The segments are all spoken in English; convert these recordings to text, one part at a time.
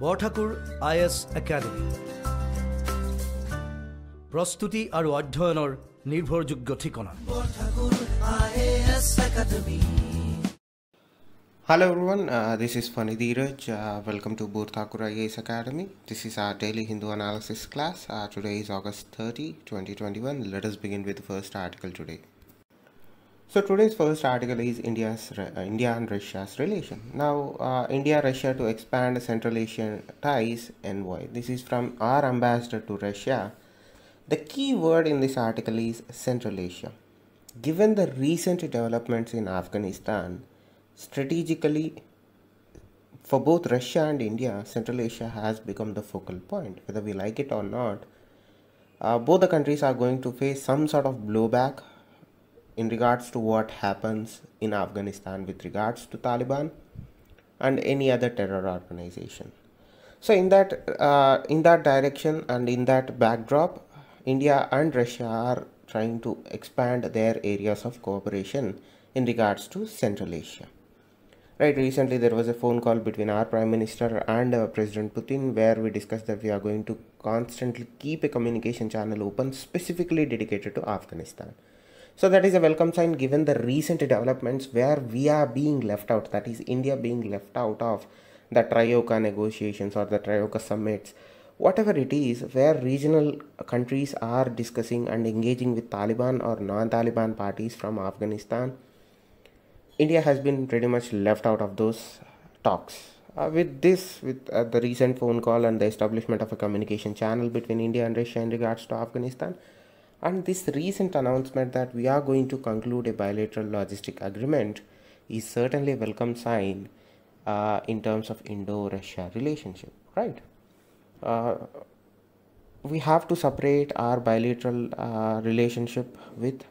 Borthakur I Academy. Academy প্ৰস্তুতি আৰু অধ্যয়নৰ নিৰ্ভৰযোগ্য ঠিকনা Hello everyone, uh, this is Fani Dheeraj. Uh, welcome to Burthakur IAS Academy. This is our daily Hindu analysis class. Uh, today is August 30, 2021. Let us begin with the first article today. So today's first article is India's uh, India and Russia's relation. Now, uh, India Russia to expand Central Asian ties. Envoy. This is from our ambassador to Russia. The key word in this article is Central Asia. Given the recent developments in Afghanistan, strategically for both Russia and India, Central Asia has become the focal point. Whether we like it or not, uh, both the countries are going to face some sort of blowback in regards to what happens in Afghanistan with regards to Taliban and any other terror organization. So in that uh, in that direction and in that backdrop, India and Russia are trying to expand their areas of cooperation in regards to Central Asia. Right, recently there was a phone call between our Prime Minister and uh, President Putin where we discussed that we are going to constantly keep a communication channel open specifically dedicated to Afghanistan. So that is a welcome sign given the recent developments where we are being left out, that is India being left out of the Trioka negotiations or the Trioka summits, whatever it is, where regional countries are discussing and engaging with Taliban or non-Taliban parties from Afghanistan. India has been pretty much left out of those talks. Uh, with this, with uh, the recent phone call and the establishment of a communication channel between India and Russia in regards to Afghanistan, and this recent announcement that we are going to conclude a bilateral logistic agreement is certainly a welcome sign uh, in terms of Indo-Russia relationship, right? Uh, we have to separate our bilateral uh, relationship with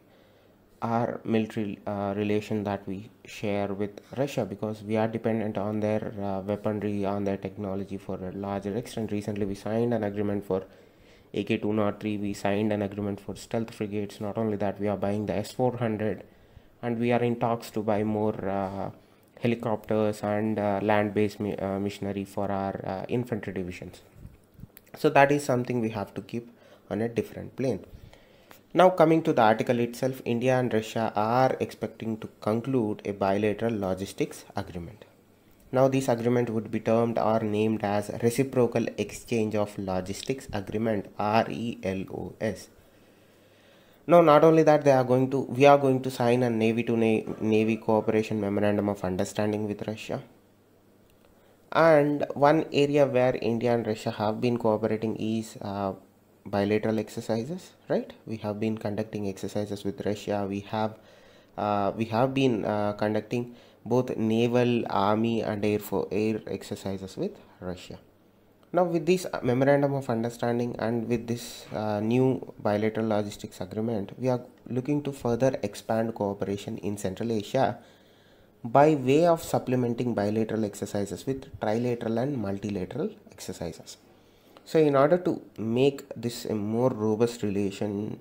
our military uh, relation that we share with Russia because we are dependent on their uh, weaponry, on their technology for a larger extent. Recently, we signed an agreement for AK-203 we signed an agreement for stealth frigates not only that we are buying the S-400 and we are in talks to buy more uh, helicopters and uh, land-based mi uh, missionary for our uh, infantry divisions so that is something we have to keep on a different plane now coming to the article itself india and russia are expecting to conclude a bilateral logistics agreement now this agreement would be termed or named as Reciprocal Exchange of Logistics Agreement RELOS. Now not only that they are going to we are going to sign a Navy to Na Navy cooperation memorandum of understanding with Russia. And one area where India and Russia have been cooperating is uh, bilateral exercises, right? We have been conducting exercises with Russia. We have uh, we have been uh, conducting both naval, army and air, for air exercises with Russia. Now with this uh, memorandum of understanding and with this uh, new bilateral logistics agreement, we are looking to further expand cooperation in Central Asia by way of supplementing bilateral exercises with trilateral and multilateral exercises. So in order to make this a more robust relation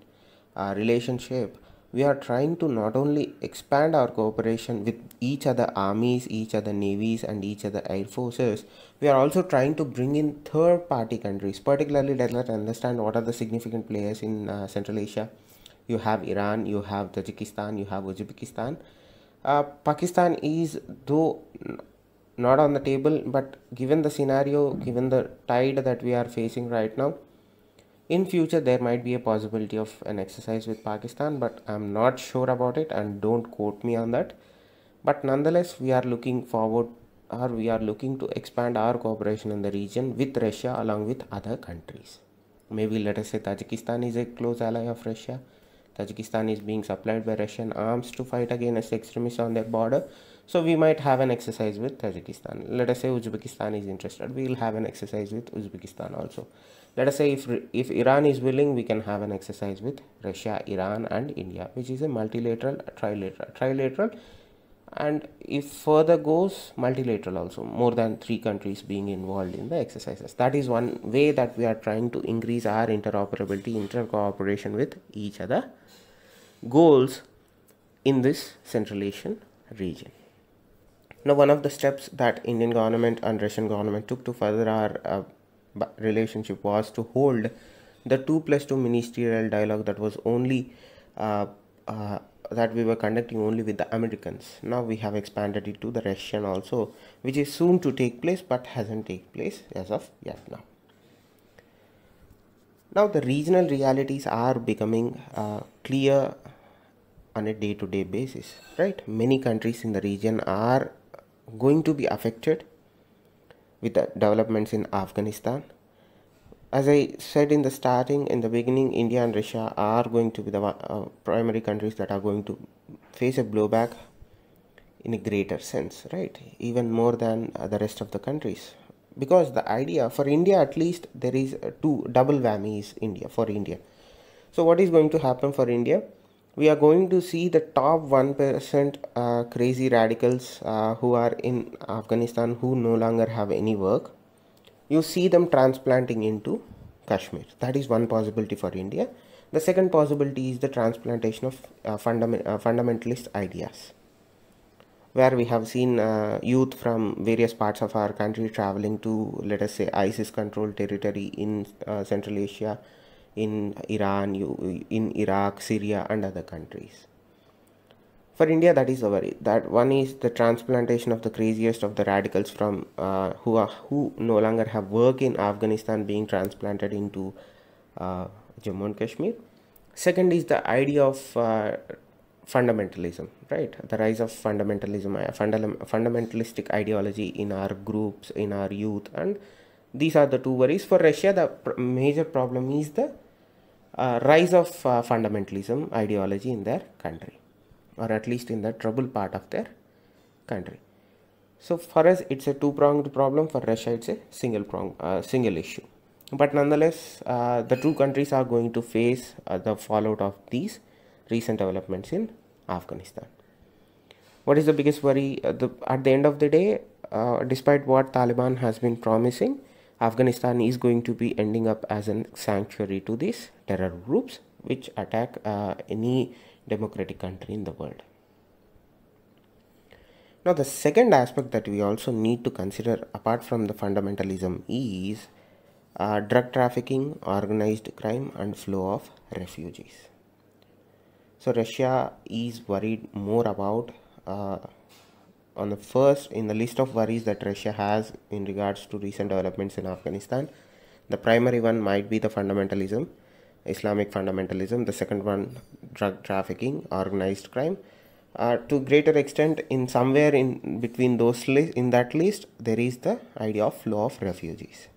uh, relationship, we are trying to not only expand our cooperation with each other armies, each other navies and each other air forces, we are also trying to bring in third party countries. Particularly let's not understand what are the significant players in uh, Central Asia. You have Iran, you have Tajikistan, you have Uzbekistan. Uh, Pakistan is though not on the table but given the scenario, given the tide that we are facing right now, in future there might be a possibility of an exercise with pakistan but i'm not sure about it and don't quote me on that but nonetheless we are looking forward or we are looking to expand our cooperation in the region with russia along with other countries maybe let us say tajikistan is a close ally of russia tajikistan is being supplied by russian arms to fight against extremists on their border so we might have an exercise with tajikistan let us say uzbekistan is interested we will have an exercise with uzbekistan also let us say if if iran is willing we can have an exercise with russia iran and india which is a multilateral trilateral trilateral and if further goes multilateral also more than three countries being involved in the exercises that is one way that we are trying to increase our interoperability intercooperation with each other goals in this central asian region now one of the steps that indian government and russian government took to further our uh, relationship was to hold the 2 plus 2 ministerial dialogue that was only uh, uh, that we were conducting only with the Americans. Now we have expanded it to the Russian also, which is soon to take place but hasn't take place as of yet now. Now the regional realities are becoming uh, clear on a day-to-day -day basis, right? Many countries in the region are going to be affected with the developments in Afghanistan. As I said in the starting, in the beginning, India and Russia are going to be the uh, primary countries that are going to face a blowback in a greater sense, right? Even more than uh, the rest of the countries. Because the idea, for India at least, there is uh, two double whammies India, for India. So what is going to happen for India? we are going to see the top 1% uh, crazy radicals uh, who are in Afghanistan who no longer have any work. You see them transplanting into Kashmir. That is one possibility for India. The second possibility is the transplantation of uh, fundament, uh, fundamentalist ideas, where we have seen uh, youth from various parts of our country traveling to, let us say, ISIS controlled territory in uh, Central Asia in Iran, in Iraq, Syria, and other countries. For India, that is the worry. That one is the transplantation of the craziest of the radicals from uh, who are, who no longer have work in Afghanistan being transplanted into uh, Jammu and Kashmir. Second is the idea of uh, fundamentalism, right? The rise of fundamentalism, uh, fundal fundamentalistic ideology in our groups, in our youth, and these are the two worries. For Russia, the major problem is the uh, rise of uh, fundamentalism ideology in their country or at least in the troubled part of their country so for us it's a two pronged problem for russia it's a single prong uh, single issue but nonetheless uh, the two countries are going to face uh, the fallout of these recent developments in afghanistan what is the biggest worry uh, the, at the end of the day despite what taliban has been promising Afghanistan is going to be ending up as a sanctuary to these terror groups which attack uh, any democratic country in the world. Now, the second aspect that we also need to consider apart from the fundamentalism is uh, drug trafficking, organized crime, and flow of refugees. So, Russia is worried more about uh, on the first in the list of worries that Russia has in regards to recent developments in Afghanistan. The primary one might be the fundamentalism, Islamic fundamentalism. The second one, drug trafficking, organized crime. Uh, to greater extent, in somewhere in between those li- in that list, there is the idea of flow of refugees.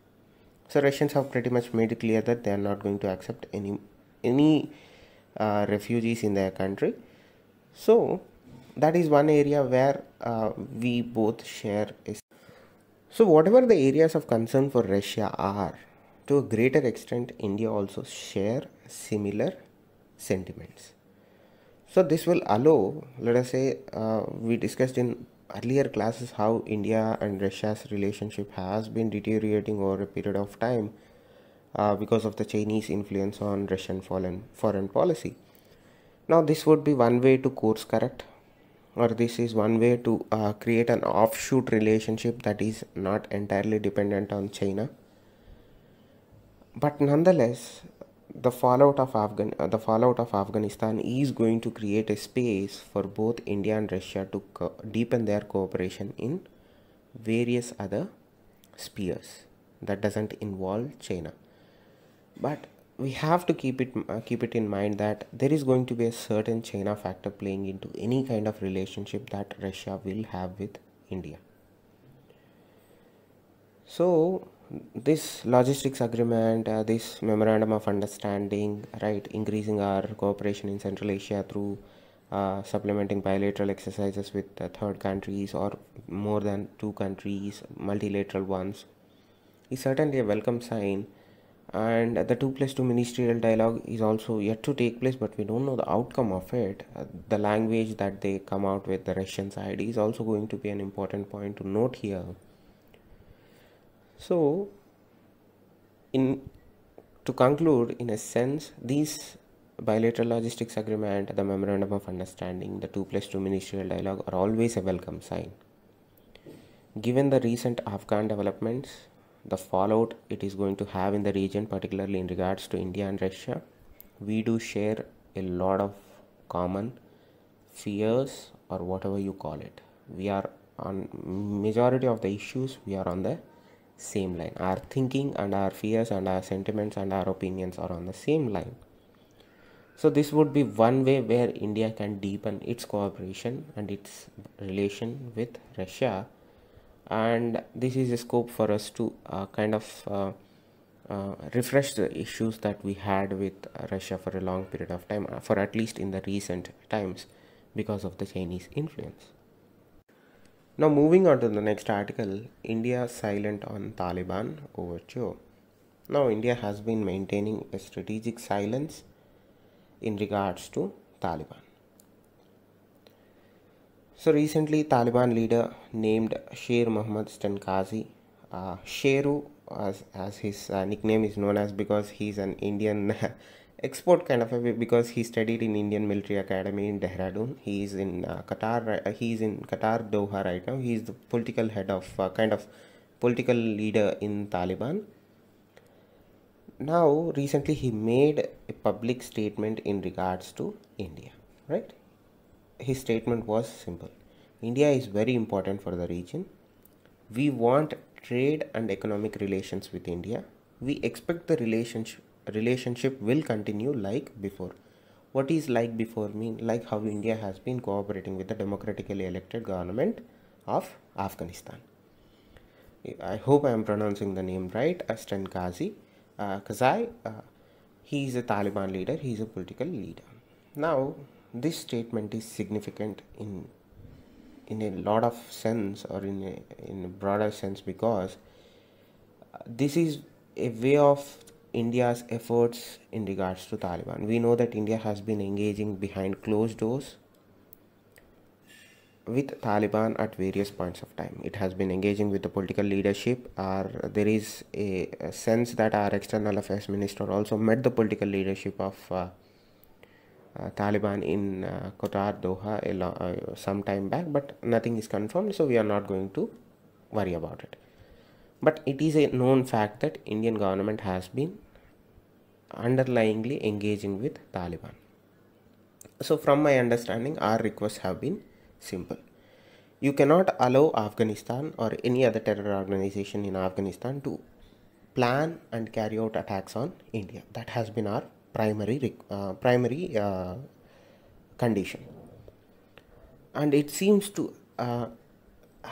So Russians have pretty much made it clear that they are not going to accept any any uh, refugees in their country. So that is one area where uh, we both share is so whatever the areas of concern for russia are to a greater extent india also share similar sentiments so this will allow let us say uh, we discussed in earlier classes how india and russia's relationship has been deteriorating over a period of time uh, because of the chinese influence on russian foreign foreign policy now this would be one way to course correct or this is one way to uh, create an offshoot relationship that is not entirely dependent on China. But nonetheless, the fallout of Afghan uh, the fallout of Afghanistan is going to create a space for both India and Russia to deepen their cooperation in various other spheres that doesn't involve China. But we have to keep it uh, keep it in mind that there is going to be a certain China factor playing into any kind of relationship that Russia will have with India. So this logistics agreement, uh, this memorandum of understanding, right, increasing our cooperation in Central Asia through uh, supplementing bilateral exercises with third countries or more than two countries, multilateral ones, is certainly a welcome sign and the 2 plus 2 ministerial dialogue is also yet to take place but we don't know the outcome of it uh, the language that they come out with the russian side is also going to be an important point to note here so in to conclude in a sense these bilateral logistics agreement the memorandum of understanding the 2 plus 2 ministerial dialogue are always a welcome sign given the recent afghan developments the fallout it is going to have in the region particularly in regards to india and russia we do share a lot of common fears or whatever you call it we are on majority of the issues we are on the same line our thinking and our fears and our sentiments and our opinions are on the same line so this would be one way where india can deepen its cooperation and its relation with russia and this is a scope for us to uh, kind of uh, uh, refresh the issues that we had with Russia for a long period of time uh, for at least in the recent times because of the Chinese influence. Now moving on to the next article, India silent on Taliban overture. Now India has been maintaining a strategic silence in regards to Taliban. So recently, Taliban leader named Sher Mohammad Stankazi, uh, Sheru as, as his uh, nickname is known as because he's an Indian export kind of a because he studied in Indian Military Academy in Dehradun. He is in uh, Qatar. Uh, he is in Qatar Doha right now. He is the political head of uh, kind of political leader in Taliban. Now recently he made a public statement in regards to India, right? his statement was simple India is very important for the region. We want trade and economic relations with India. We expect the relationship relationship will continue like before. What is like before mean? Like how India has been cooperating with the democratically elected government of Afghanistan. I hope I am pronouncing the name right, Astan Qazi. Uh, uh, he is a Taliban leader, he is a political leader. Now, this statement is significant in in a lot of sense or in a, in a broader sense because uh, this is a way of India's efforts in regards to Taliban. We know that India has been engaging behind closed doors with Taliban at various points of time. It has been engaging with the political leadership. Or there is a, a sense that our external affairs minister also met the political leadership of uh, uh, Taliban in uh, Qatar, Doha a lo- uh, some time back, but nothing is confirmed, so we are not going to worry about it. But it is a known fact that Indian government has been underlyingly engaging with Taliban. So from my understanding, our requests have been simple. You cannot allow Afghanistan or any other terror organization in Afghanistan to plan and carry out attacks on India. That has been our primary, uh, primary uh, condition. And it seems to uh,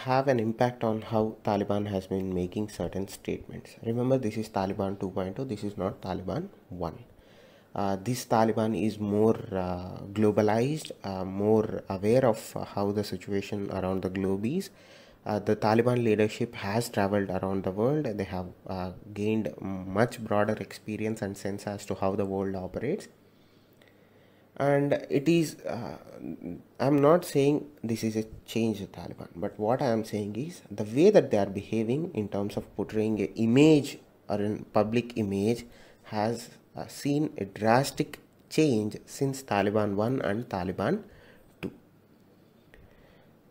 have an impact on how Taliban has been making certain statements. Remember, this is Taliban 2.0, this is not Taliban 1. Uh, this Taliban is more uh, globalized, uh, more aware of uh, how the situation around the globe is, uh, the Taliban leadership has traveled around the world. They have uh, gained much broader experience and sense as to how the world operates. And it is, uh, I'm not saying this is a change of Taliban, but what I am saying is the way that they are behaving in terms of portraying an image or a public image has uh, seen a drastic change since Taliban 1 and Taliban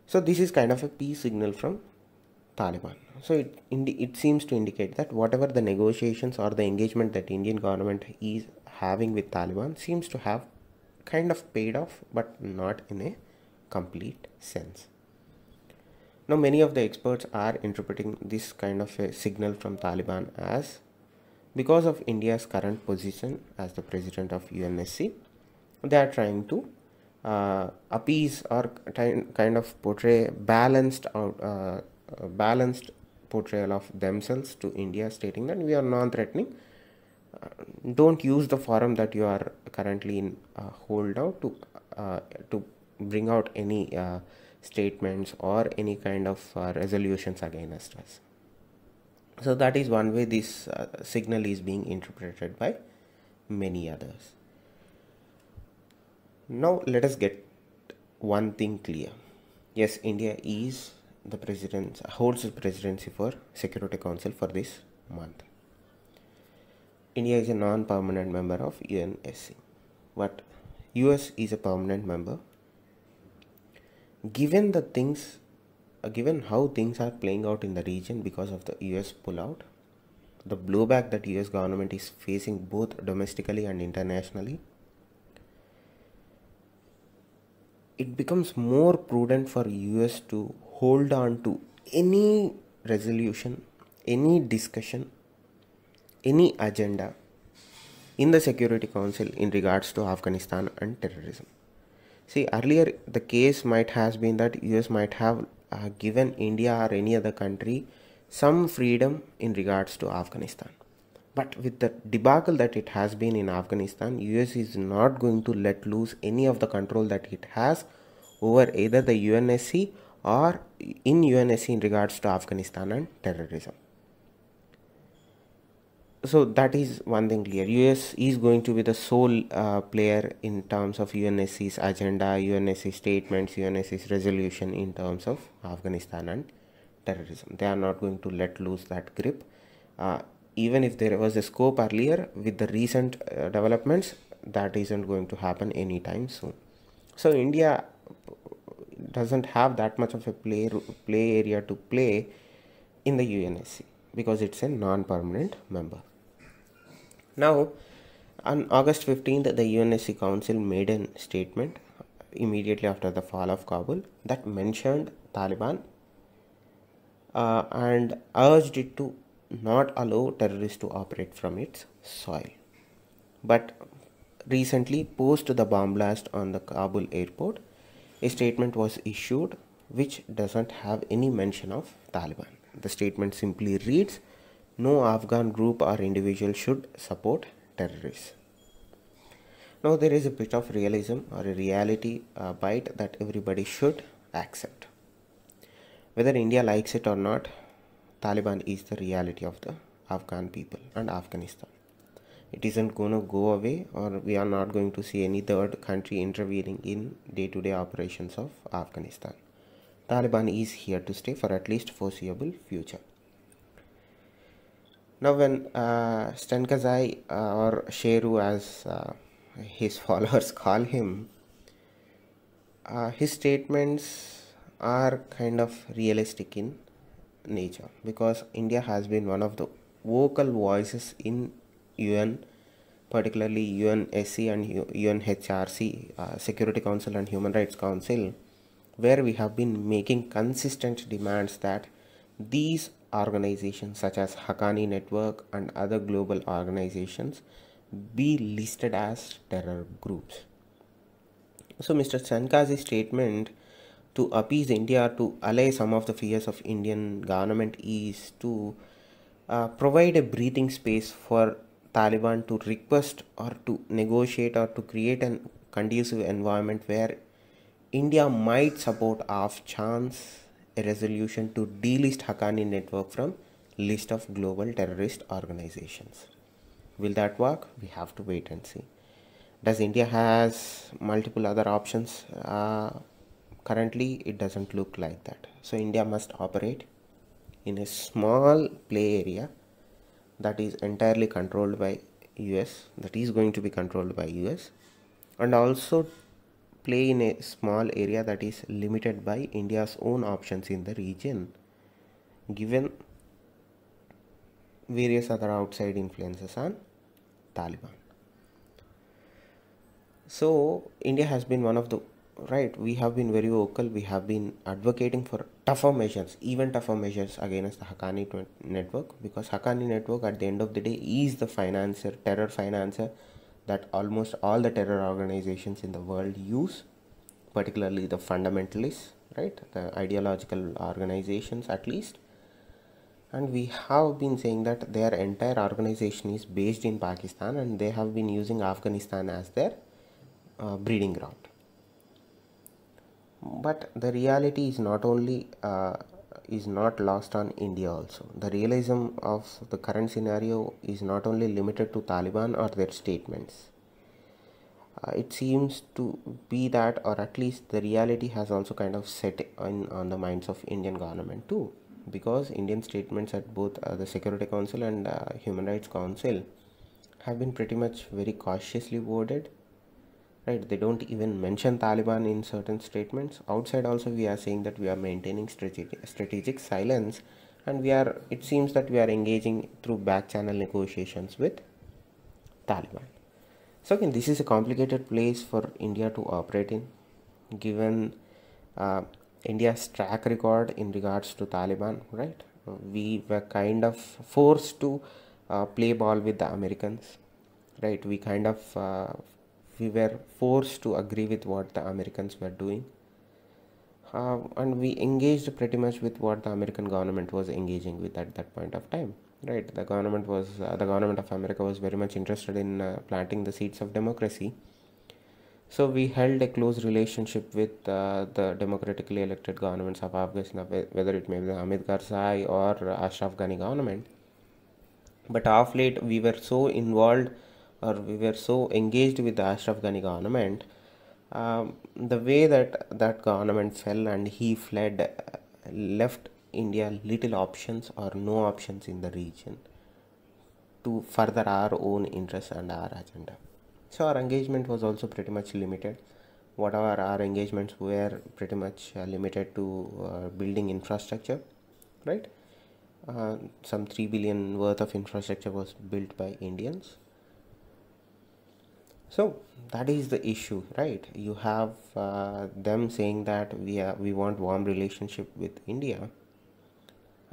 so this is kind of a peace signal from Taliban. So it, it seems to indicate that whatever the negotiations or the engagement that Indian government is having with Taliban seems to have kind of paid off but not in a complete sense. Now many of the experts are interpreting this kind of a signal from Taliban as because of India's current position as the president of UNSC, they are trying to uh, appease or kind of portray balanced out uh, uh, balanced portrayal of themselves to India, stating that we are non-threatening. Uh, don't use the forum that you are currently in uh, hold out to uh, to bring out any uh, statements or any kind of resolutions against us. So that is one way this signal is being interpreted by many others. Now let us get one thing clear. Yes, India is the president holds the presidency for Security Council for this month. India is a non-permanent member of UNSC, but US is a permanent member. Given the things, uh, given how things are playing out in the region because of the US pullout, the blowback that US government is facing both domestically and internationally, it becomes more prudent for us to hold on to any resolution any discussion any agenda in the security council in regards to afghanistan and terrorism see earlier the case might has been that us might have uh, given india or any other country some freedom in regards to afghanistan but with the debacle that it has been in afghanistan us is not going to let loose any of the control that it has over either the unsc or in unsc in regards to afghanistan and terrorism so that is one thing clear us is going to be the sole uh, player in terms of unsc's agenda unsc's statements unsc's resolution in terms of afghanistan and terrorism they are not going to let loose that grip uh, even if there was a scope earlier with the recent uh, developments that isn't going to happen anytime soon so india doesn't have that much of a play play area to play in the UNSC because it's a non-permanent member now on August 15th, the UNSC Council made a statement immediately after the fall of Kabul that mentioned Taliban uh, and urged it to not allow terrorists to operate from its soil. But recently, post the bomb blast on the Kabul airport, a statement was issued which doesn't have any mention of Taliban. The statement simply reads, no Afghan group or individual should support terrorists. Now there is a bit of realism or a reality uh, bite that everybody should accept. Whether India likes it or not, Taliban is the reality of the Afghan people and Afghanistan. It isn't going to go away, or we are not going to see any third country intervening in day to day operations of Afghanistan. Taliban is here to stay for at least foreseeable future. Now, when uh, Stankazai uh, or Sheru, as uh, his followers call him, uh, his statements are kind of realistic in nature because India has been one of the vocal voices in UN, particularly UNSC and UNHRC, uh, Security Council and Human Rights Council, where we have been making consistent demands that these organizations such as Hakani Network and other global organizations be listed as terror groups. So Mr. Sankazi's statement to appease India, to allay some of the fears of Indian government is to uh, provide a breathing space for Taliban to request or to negotiate or to create a conducive environment where India might support half chance a resolution to delist Haqqani network from list of global terrorist organizations. Will that work? We have to wait and see. Does India has multiple other options? Uh, currently it doesn't look like that so India must operate in a small play area that is entirely controlled by US that is going to be controlled by US and also play in a small area that is limited by India's own options in the region given various other outside influences on Taliban. So India has been one of the right we have been very vocal we have been advocating for tougher measures even tougher measures against the hakani network because hakani network at the end of the day is the financier terror financier that almost all the terror organizations in the world use particularly the fundamentalists right the ideological organizations at least and we have been saying that their entire organization is based in pakistan and they have been using afghanistan as their uh, breeding ground but the reality is not only uh, is not lost on India also. The realism of the current scenario is not only limited to Taliban or their statements. Uh, it seems to be that or at least the reality has also kind of set in on the minds of Indian government too because Indian statements at both uh, the Security Council and uh, Human Rights Council have been pretty much very cautiously worded right they don't even mention taliban in certain statements outside also we are saying that we are maintaining strategic strategic silence and we are it seems that we are engaging through back channel negotiations with taliban so again this is a complicated place for india to operate in given uh, india's track record in regards to taliban right we were kind of forced to uh, play ball with the americans right we kind of uh, we were forced to agree with what the Americans were doing. Uh, and we engaged pretty much with what the American government was engaging with at that point of time. Right, the government was uh, the government of America was very much interested in uh, planting the seeds of democracy. So we held a close relationship with uh, the democratically elected governments of Afghanistan, whether it may be the Hamid Karzai or Ashraf Ghani government. But of late, we were so involved or we were so engaged with the Ghani government, um, the way that that government fell and he fled left India little options or no options in the region to further our own interests and our agenda. So our engagement was also pretty much limited. Whatever our engagements were pretty much uh, limited to uh, building infrastructure, right? Uh, some 3 billion worth of infrastructure was built by Indians so that is the issue right you have uh, them saying that we are, we want warm relationship with india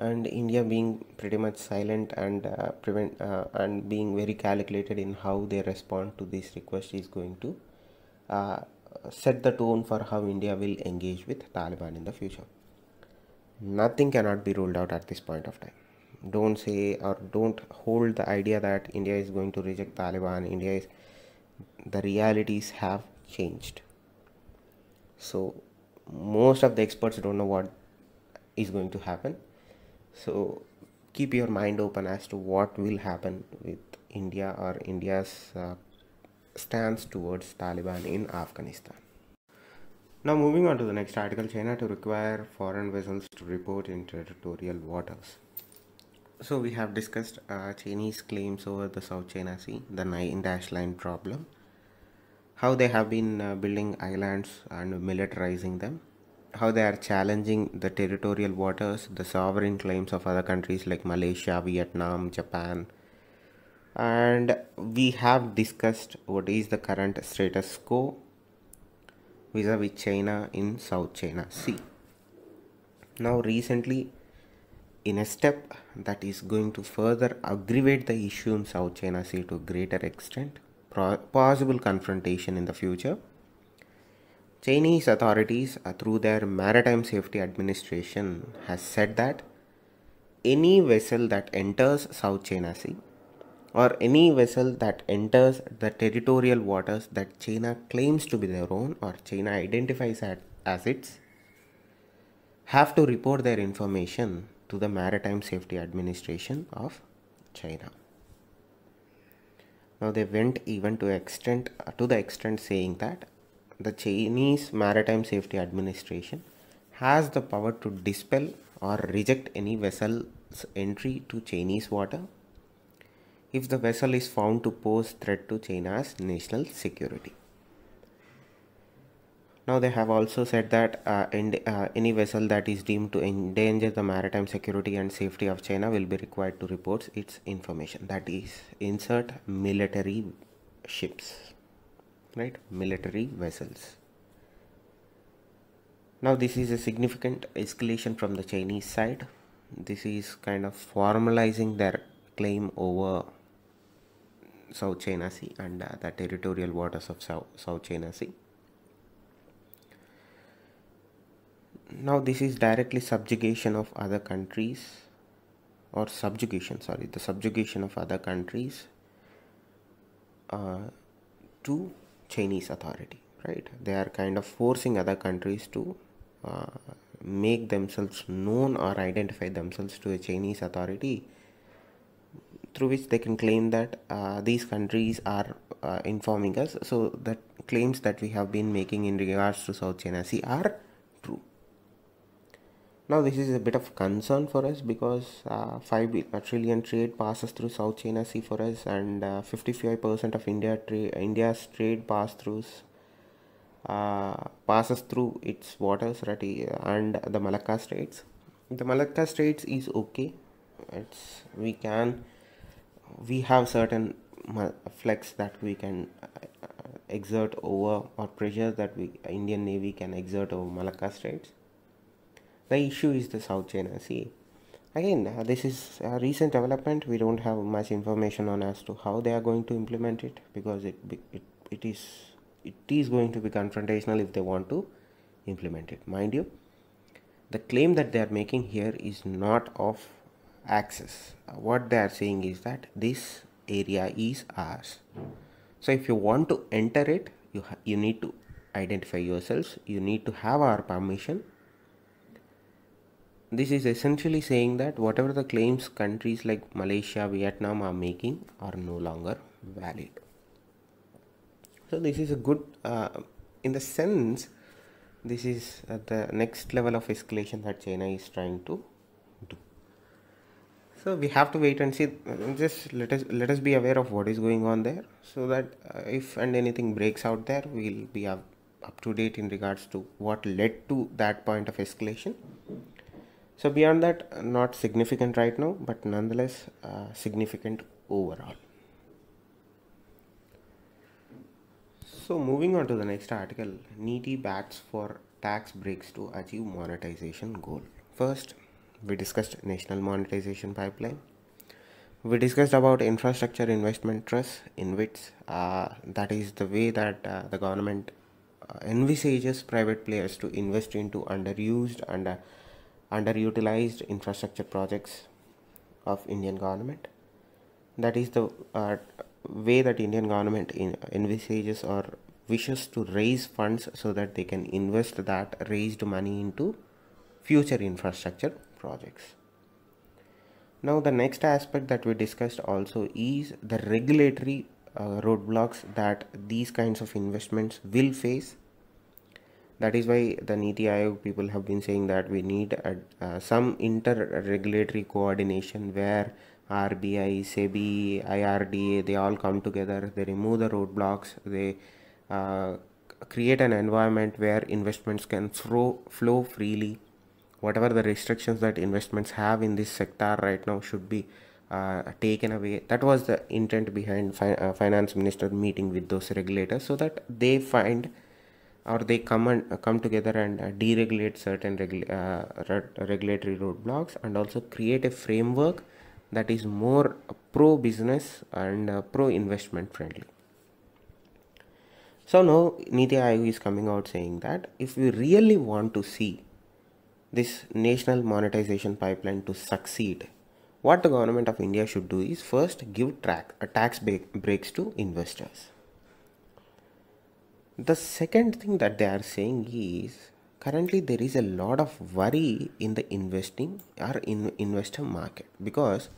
and india being pretty much silent and uh, prevent uh, and being very calculated in how they respond to this request is going to uh, set the tone for how india will engage with taliban in the future nothing cannot be ruled out at this point of time don't say or don't hold the idea that india is going to reject taliban india is the realities have changed so most of the experts don't know what is going to happen so keep your mind open as to what will happen with india or india's uh, stance towards taliban in afghanistan now moving on to the next article china to require foreign vessels to report in territorial waters so we have discussed uh, Chinese claims over the South China Sea, the nine dash line problem, how they have been uh, building islands and militarizing them, how they are challenging the territorial waters, the sovereign claims of other countries like Malaysia, Vietnam, Japan. And we have discussed what is the current status quo vis-a-vis -vis China in South China Sea. Now recently in a step that is going to further aggravate the issue in South China Sea to a greater extent, possible confrontation in the future. Chinese authorities uh, through their Maritime Safety Administration has said that any vessel that enters South China Sea or any vessel that enters the territorial waters that China claims to be their own or China identifies as, as its have to report their information to the Maritime Safety Administration of China. Now they went even to extent to the extent saying that the Chinese Maritime Safety Administration has the power to dispel or reject any vessel's entry to Chinese water if the vessel is found to pose threat to China's national security. Now they have also said that uh, uh, any vessel that is deemed to endanger the maritime security and safety of China will be required to report its information. That is, insert military ships, right? Military vessels. Now this is a significant escalation from the Chinese side. This is kind of formalizing their claim over South China Sea and uh, the territorial waters of South, South China Sea now this is directly subjugation of other countries or subjugation sorry the subjugation of other countries uh, to chinese authority right they are kind of forcing other countries to uh, make themselves known or identify themselves to a chinese authority through which they can claim that uh, these countries are uh, informing us so that claims that we have been making in regards to south china sea are now this is a bit of concern for us because uh, 5 uh, trillion trade passes through South China Sea for us and 55% uh, of India trade, India's trade pass throughs uh, passes through its waters right, eh, and the Malacca Straits. The Malacca Straits is okay. It's we can we have certain flex that we can uh, exert over or pressure that we Indian Navy can exert over Malacca Straits the issue is the South China Sea. Again, uh, this is a recent development. We don't have much information on as to how they are going to implement it because it it, it is it is going to be confrontational if they want to implement it. Mind you, the claim that they are making here is not of access. Uh, what they are saying is that this area is ours. So if you want to enter it, you you need to identify yourselves. You need to have our permission this is essentially saying that whatever the claims countries like Malaysia, Vietnam are making are no longer valid. So this is a good, uh, in the sense, this is at the next level of escalation that China is trying to do. So we have to wait and see. Just let us let us be aware of what is going on there, so that uh, if and anything breaks out there, we'll be up, up to date in regards to what led to that point of escalation. So beyond that, not significant right now, but nonetheless uh, significant overall. So moving on to the next article, needy bats for tax breaks to achieve monetization goal. First, we discussed national monetization pipeline. We discussed about infrastructure investment trust in which uh, that is the way that uh, the government uh, envisages private players to invest into underused and uh, underutilized infrastructure projects of Indian government. That is the uh, way that Indian government in, envisages or wishes to raise funds so that they can invest that raised money into future infrastructure projects. Now the next aspect that we discussed also is the regulatory uh, roadblocks that these kinds of investments will face that is why the Niti Aayog people have been saying that we need a, uh, some inter-regulatory coordination where RBI, SEBI, IRDA, they all come together, they remove the roadblocks, they uh, create an environment where investments can flow, flow freely. Whatever the restrictions that investments have in this sector right now should be uh, taken away. That was the intent behind fi uh, finance minister meeting with those regulators so that they find or they come and uh, come together and uh, deregulate certain regula- uh, regulatory roadblocks and also create a framework that is more pro business and pro investment friendly. So now Niti Aayog is coming out saying that if we really want to see this national monetization pipeline to succeed, what the government of India should do is first give track, tax breaks to investors. The second thing that they are saying is currently there is a lot of worry in the investing or in investor market because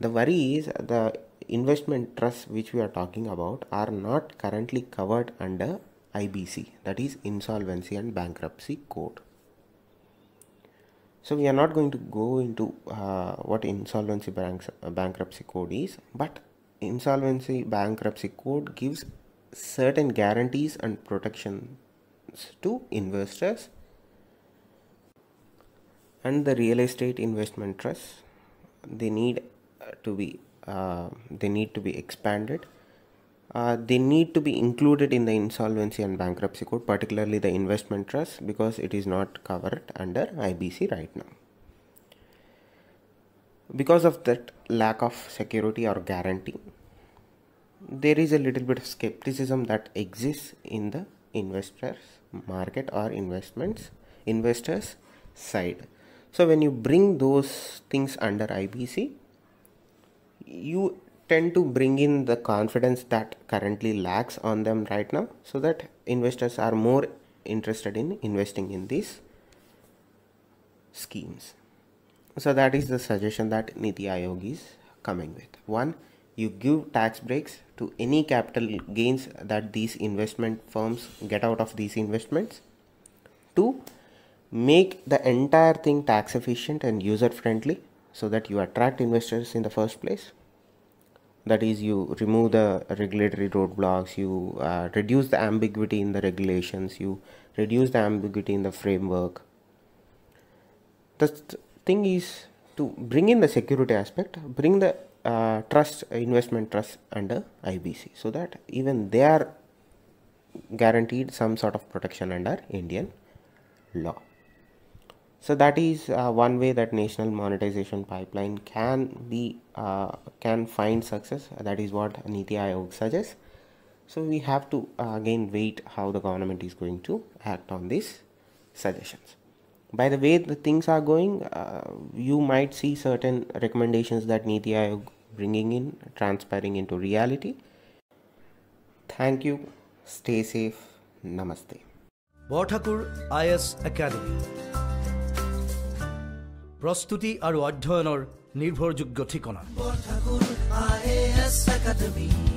the worry is the investment trusts which we are talking about are not currently covered under IBC that is insolvency and bankruptcy code. So we are not going to go into uh, what insolvency banks, uh, bankruptcy code is but insolvency bankruptcy code gives certain guarantees and protections to investors and the real estate investment trusts they need uh, to be uh, they need to be expanded uh, they need to be included in the insolvency and bankruptcy code particularly the investment trust because it is not covered under ibc right now because of that lack of security or guarantee there is a little bit of skepticism that exists in the investors market or investments investors side so when you bring those things under ibc you tend to bring in the confidence that currently lacks on them right now so that investors are more interested in investing in these schemes so that is the suggestion that niti ayog is coming with one you give tax breaks to any capital gains that these investment firms get out of these investments. Two, make the entire thing tax efficient and user friendly so that you attract investors in the first place. That is, you remove the regulatory roadblocks, you uh, reduce the ambiguity in the regulations, you reduce the ambiguity in the framework. The th thing is to bring in the security aspect, bring the uh, trust uh, investment trust under IBC so that even they are guaranteed some sort of protection under Indian law. So that is uh, one way that national monetization pipeline can be uh, can find success. That is what Niti Aayog suggests. So we have to uh, again wait how the government is going to act on these suggestions by the way the things are going uh, you might see certain recommendations that niti ayog bringing in transpiring into reality thank you stay safe namaste Borthakur I academy প্ৰস্তুতি আৰু অধ্যয়নৰ নিৰ্ভৰযোগ্য ঠিকনা